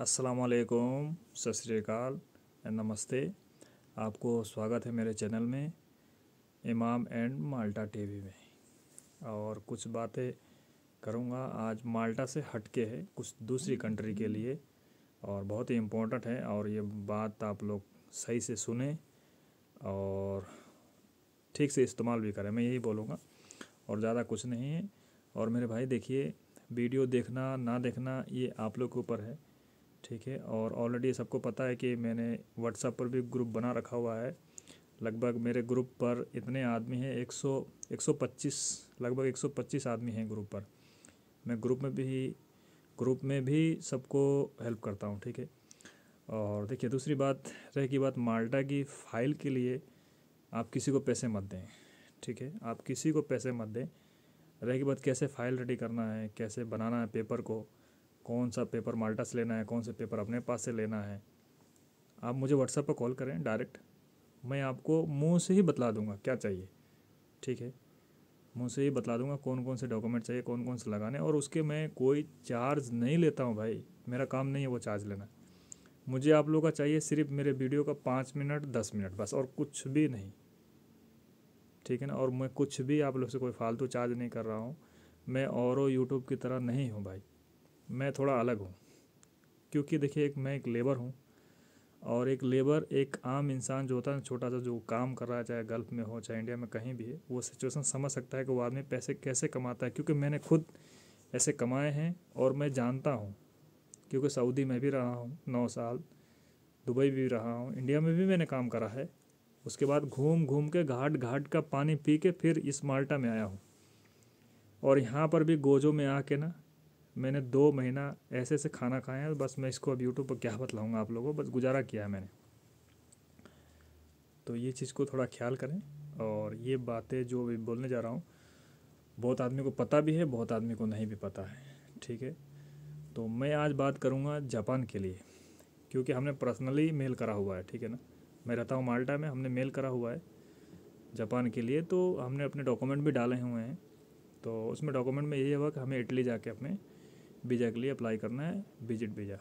असलकुम सत श्रीकाल नमस्ते आपको स्वागत है मेरे चैनल में इमाम एंड माल्टा टीवी में और कुछ बातें करूँगा आज माल्टा से हटके है कुछ दूसरी कंट्री के लिए और बहुत ही इम्पोर्टेंट है और ये बात आप लोग सही से सुने और ठीक से इस्तेमाल भी करें मैं यही बोलूँगा और ज़्यादा कुछ नहीं है और मेरे भाई देखिए वीडियो देखना ना देखना ये आप लोग के ऊपर है ठीक है और ऑलरेडी सबको पता है कि मैंने व्हाट्सएप पर भी ग्रुप बना रखा हुआ है लगभग मेरे ग्रुप पर इतने आदमी हैं 100 125 लगभग 125 आदमी हैं ग्रुप पर मैं ग्रुप में भी ग्रुप में भी सबको हेल्प करता हूँ ठीक है और देखिए दूसरी बात रह की बात माल्टा की फ़ाइल के लिए आप किसी को पैसे मत दें ठीक है आप किसी को पैसे मत दें रह की बात कैसे फ़ाइल रेडी करना है कैसे बनाना है पेपर को कौन सा पेपर माल्टा से लेना है कौन सा पेपर अपने पास से लेना है आप मुझे व्हाट्सएप पर कॉल करें डायरेक्ट मैं आपको मुंह से ही बतला दूंगा क्या चाहिए ठीक है मुंह से ही बतला दूंगा कौन कौन से डॉक्यूमेंट चाहिए कौन कौन से लगाने और उसके मैं कोई चार्ज नहीं लेता हूँ भाई मेरा काम नहीं है वो चार्ज लेना मुझे आप लोगों का चाहिए सिर्फ मेरे वीडियो का पाँच मिनट दस मिनट बस और कुछ भी नहीं ठीक है ना और मैं कुछ भी आप लोग से कोई फालतू चार्ज नहीं कर रहा हूँ मैं और यूट्यूब की तरह नहीं हूँ भाई मैं थोड़ा अलग हूँ क्योंकि देखिए एक मैं एक लेबर हूँ और एक लेबर एक आम इंसान जो होता है छोटा सा जो काम कर रहा है चाहे गल्फ़ में हो चाहे इंडिया में कहीं भी है वो सिचुएशन समझ सकता है कि वो आदमी पैसे कैसे कमाता है क्योंकि मैंने खुद ऐसे कमाए हैं और मैं जानता हूँ क्योंकि सऊदी में भी रहा हूँ नौ साल दुबई भी रहा हूँ इंडिया में भी मैंने काम करा है उसके बाद घूम घूम के घाट घाट का पानी पी के फिर इस माल्टा में आया हूँ और यहाँ पर भी गोजो में आके ना मैंने दो महीना ऐसे ऐसे खाना खाया है बस मैं इसको अब यूट्यूब पर क्या बतलाऊँगा आप लोगों को बस गुजारा किया है मैंने तो ये चीज़ को थोड़ा ख्याल करें और ये बातें जो अभी बोलने जा रहा हूँ बहुत आदमी को पता भी है बहुत आदमी को नहीं भी पता है ठीक है तो मैं आज बात करूँगा जापान के लिए क्योंकि हमने पर्सनली मेल करा हुआ है ठीक है ना मैं रहता हूँ माल्टा में हमने मेल करा हुआ है जापान के लिए तो हमने अपने डॉक्यूमेंट भी डाले हुए हैं तो उसमें डॉक्यूमेंट में यही हुआ कि हमें इटली जाके अपने वीज़ा के लिए अप्लाई करना है विजिट वीज़ा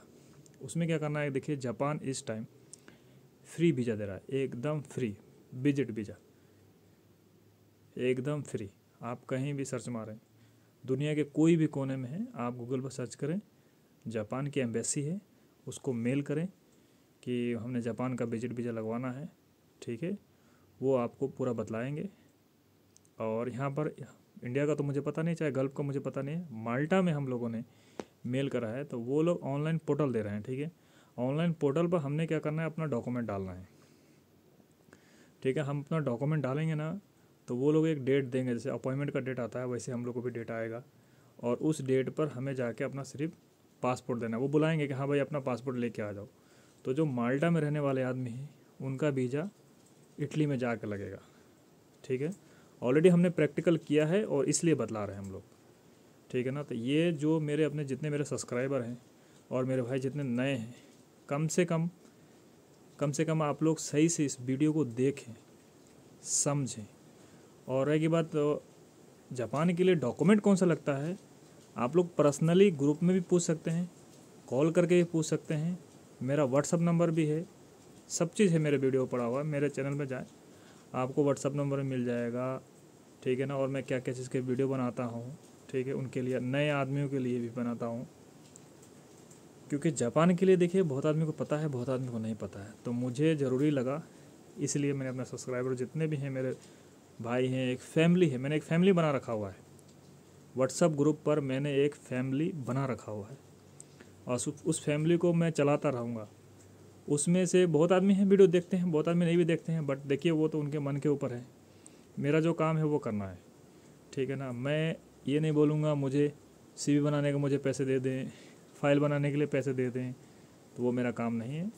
उसमें क्या करना है देखिए जापान इस टाइम फ्री वीज़ा दे रहा है एकदम फ्री विजिट वीज़ा एकदम फ्री आप कहीं भी सर्च मारें दुनिया के कोई भी कोने में है आप गूगल पर सर्च करें जापान की एम्बेसी है उसको मेल करें कि हमने जापान का विजिट वीज़ा लगवाना है ठीक है वो आपको पूरा बतलाएँगे और यहाँ पर इंडिया का तो मुझे पता नहीं चाहे गल्फ का मुझे पता नहीं है माल्टा में हम लोगों ने मेल करा है तो वो लोग ऑनलाइन पोर्टल दे रहे हैं ठीक है ऑनलाइन पोर्टल पर हमने क्या करना है अपना डॉक्यूमेंट डालना है ठीक है हम अपना डॉक्यूमेंट डालेंगे ना तो वो लोग एक डेट देंगे जैसे अपॉइंटमेंट का डेट आता है वैसे हम लोग को भी डेट आएगा और उस डेट पर हमें जाके अपना सिर्फ पासपोर्ट देना है वो बुलाएंगे कि हाँ भाई अपना पासपोर्ट लेके आ जाओ तो जो माल्टा में रहने वाले आदमी हैं उनका वीज़ा इटली में जा कर लगेगा ठीक है ऑलरेडी हमने प्रैक्टिकल किया है और इसलिए बतला रहे हैं हम लोग ठीक है ना तो ये जो मेरे अपने जितने मेरे सब्सक्राइबर हैं और मेरे भाई जितने नए हैं कम से कम कम से कम आप लोग सही से इस वीडियो को देखें समझें और एक बात तो जापान के लिए डॉक्यूमेंट कौन सा लगता है आप लोग पर्सनली ग्रुप में भी पूछ सकते हैं कॉल करके भी पूछ सकते हैं मेरा व्हाट्सअप नंबर भी है सब चीज़ है मेरे वीडियो पड़ा हुआ मेरे चैनल में जाए आपको व्हाट्सअप नंबर मिल जाएगा ठीक है ना और मैं क्या क्या चीज़ के वीडियो बनाता हूँ ठीक है उनके लिए नए आदमियों के लिए भी बनाता हूँ क्योंकि जापान के लिए देखिए बहुत आदमी को पता है बहुत आदमी को नहीं पता है तो मुझे ज़रूरी लगा इसलिए मैंने अपने सब्सक्राइबर जितने भी हैं मेरे भाई हैं एक फैमिली है मैंने एक फैमिली बना रखा हुआ है व्हाट्सअप ग्रुप पर मैंने एक फैमिली बना रखा हुआ है और उस फैमिली को मैं चलाता रहूँगा उसमें से बहुत आदमी हैं वीडियो देखते हैं बहुत आदमी नहीं भी देखते हैं बट देखिए वो तो उनके मन के ऊपर है मेरा जो काम है वो करना है ठीक है ना मैं ये नहीं बोलूँगा मुझे सी बनाने के मुझे पैसे दे दें फाइल बनाने के लिए पैसे दे दें तो वो मेरा काम नहीं है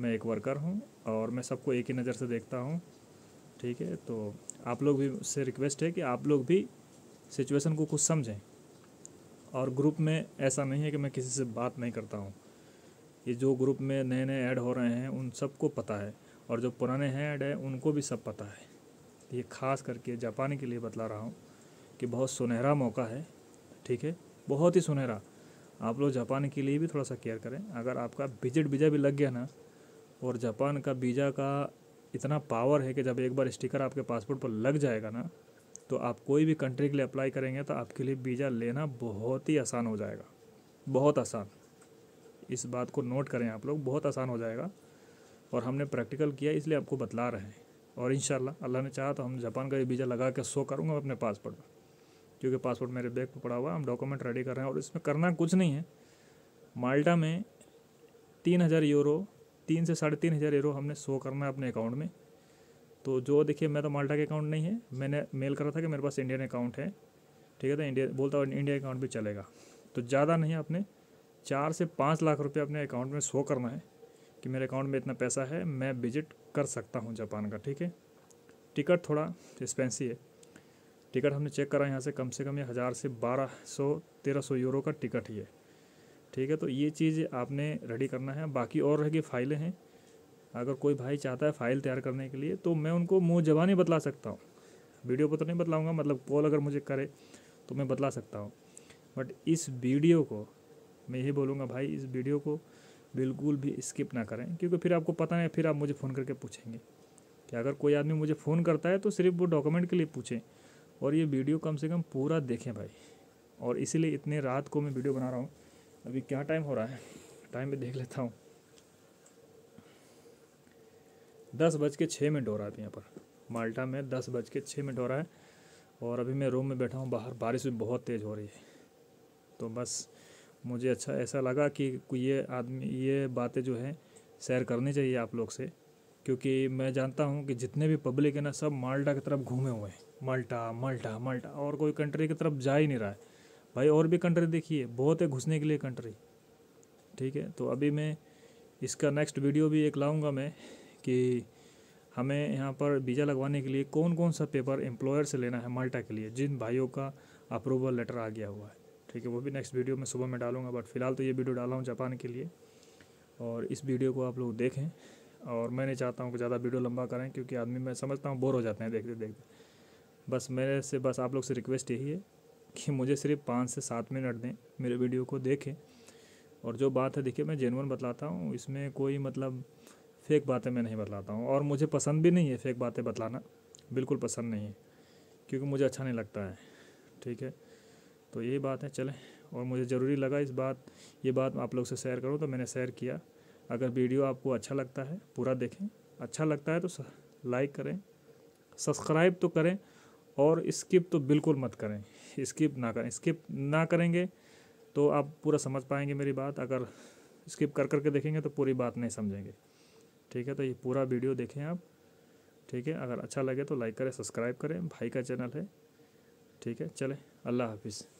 मैं एक वर्कर हूँ और मैं सबको एक ही नज़र से देखता हूँ ठीक है तो आप लोग भी से रिक्वेस्ट है कि आप लोग भी सिचुएशन को कुछ समझें और ग्रुप में ऐसा नहीं है कि मैं किसी से बात नहीं करता हूँ ये जो ग्रुप में नए नए ऐड हो रहे हैं उन सबको पता है और जो पुराने हैं ऐड हैं उनको भी सब पता है ये खास करके जापान के लिए बतला रहा हूँ कि बहुत सुनहरा मौका है ठीक है बहुत ही सुनहरा आप लोग जापान के लिए भी थोड़ा सा केयर करें अगर आपका विजिट वीज़ा भी लग गया ना और जापान का वीज़ा का इतना पावर है कि जब एक बार स्टिकर आपके पासपोर्ट पर लग जाएगा ना तो आप कोई भी कंट्री के लिए अप्लाई करेंगे तो आपके लिए वीज़ा लेना बहुत ही आसान हो जाएगा बहुत आसान इस बात को नोट करें आप लोग बहुत आसान हो जाएगा और हमने प्रैक्टिकल किया इसलिए आपको बतला रहे हैं और इन अल्लाह ने चाहा तो हम जापान का ये वीज़ा लगा के शो करूँगा अपने पासपोर्ट पर क्योंकि पासपोर्ट मेरे बैग पर पड़ा हुआ है हम डॉक्यूमेंट रेडी कर रहे हैं और इसमें करना कुछ नहीं है माल्टा में तीन हज़ार यूरो तीन से साढ़े तीन हज़ार यूरो हमने शो करना है अपने अकाउंट में तो जो देखिए मैं तो माल्टा के अकाउंट नहीं है मैंने मेल करा था कि मेरे पास इंडियन अकाउंट है ठीक है तो इंडिया बोलता हूँ इंडिया अकाउंट भी चलेगा तो ज़्यादा नहीं अपने चार से पाँच लाख रुपये अपने अकाउंट में शो करना है कि मेरे अकाउंट में इतना पैसा है मैं विजिट कर सकता हूँ जापान का ठीक है टिकट थोड़ा एक्सपेंसिव है टिकट हमने चेक करा यहाँ से कम से कम ये हज़ार से बारह सौ तेरह सौ यूरो का टिकट ही है ठीक है तो ये चीज़ आपने रेडी करना है बाकी और रह गई फाइलें हैं अगर कोई भाई चाहता है फ़ाइल तैयार करने के लिए तो मैं उनको मुँह जबानी बतला सकता हूँ वीडियो पर तो नहीं बतलाऊँगा मतलब कॉल अगर मुझे करे तो मैं बतला सकता हूँ बट इस वीडियो को मैं यही बोलूँगा भाई इस वीडियो को बिल्कुल भी स्किप ना करें क्योंकि फिर आपको पता नहीं फिर आप मुझे फ़ोन करके पूछेंगे कि अगर कोई आदमी मुझे फ़ोन करता है तो सिर्फ वो डॉक्यूमेंट के लिए पूछें और ये वीडियो कम से कम पूरा देखें भाई और इसीलिए इतने रात को मैं वीडियो बना रहा हूँ अभी क्या टाइम हो रहा है टाइम भी देख लेता हूँ दस बज के छः मिनट हो रहा है अभी यहाँ पर माल्टा में दस बज के छः मिनट हो रहा है और अभी मैं रूम में बैठा हूँ बाहर बारिश भी बहुत तेज़ हो रही है तो बस मुझे अच्छा ऐसा लगा कि ये आदमी ये बातें जो है शेयर करनी चाहिए आप लोग से क्योंकि मैं जानता हूँ कि जितने भी पब्लिक है ना सब माल्टा की तरफ घूमे हुए हैं मल्टा मल्टा मल्टा और कोई कंट्री की तरफ जा ही नहीं रहा है भाई और भी कंट्री देखिए बहुत है घुसने के लिए कंट्री ठीक है तो अभी मैं इसका नेक्स्ट वीडियो भी एक लाऊंगा मैं कि हमें यहाँ पर वीज़ा लगवाने के लिए कौन कौन सा पेपर एम्प्लॉयर से लेना है मल्टा के लिए जिन भाइयों का अप्रूवल लेटर आ गया हुआ है ठीक है वो भी नेक्स्ट वीडियो में सुबह में डालूंगा बट फिलहाल तो ये वीडियो डाला हूँ जापान के लिए और इस वीडियो को आप लोग देखें और मैं नहीं चाहता हूँ कि ज़्यादा वीडियो लंबा करें क्योंकि आदमी मैं समझता हूँ बोर हो जाते हैं देखते देखते बस मेरे से बस आप लोग से रिक्वेस्ट यही है कि मुझे सिर्फ पाँच से सात मिनट दें मेरे वीडियो को देखें और जो बात है देखिए मैं जेनवन बतलाता हूँ इसमें कोई मतलब फेक बातें मैं नहीं बतलाता हूँ और मुझे पसंद भी नहीं है फेक बातें बतलाना बिल्कुल पसंद नहीं है क्योंकि मुझे अच्छा नहीं लगता है ठीक है तो यही बात है चलें और मुझे ज़रूरी लगा इस बात ये बात आप लोग से शेयर करूँ तो मैंने शेयर किया अगर वीडियो आपको अच्छा लगता है पूरा देखें अच्छा लगता है तो लाइक करें सब्सक्राइब तो करें और स्किप तो बिल्कुल मत करें स्किप ना करें स्किप ना करेंगे तो आप पूरा समझ पाएंगे मेरी बात अगर स्किप कर करके देखेंगे तो पूरी बात नहीं समझेंगे ठीक है तो ये पूरा वीडियो देखें आप ठीक है अगर अच्छा लगे तो लाइक करें सब्सक्राइब करें भाई का चैनल है ठीक है चले अल्लाह हाफिज़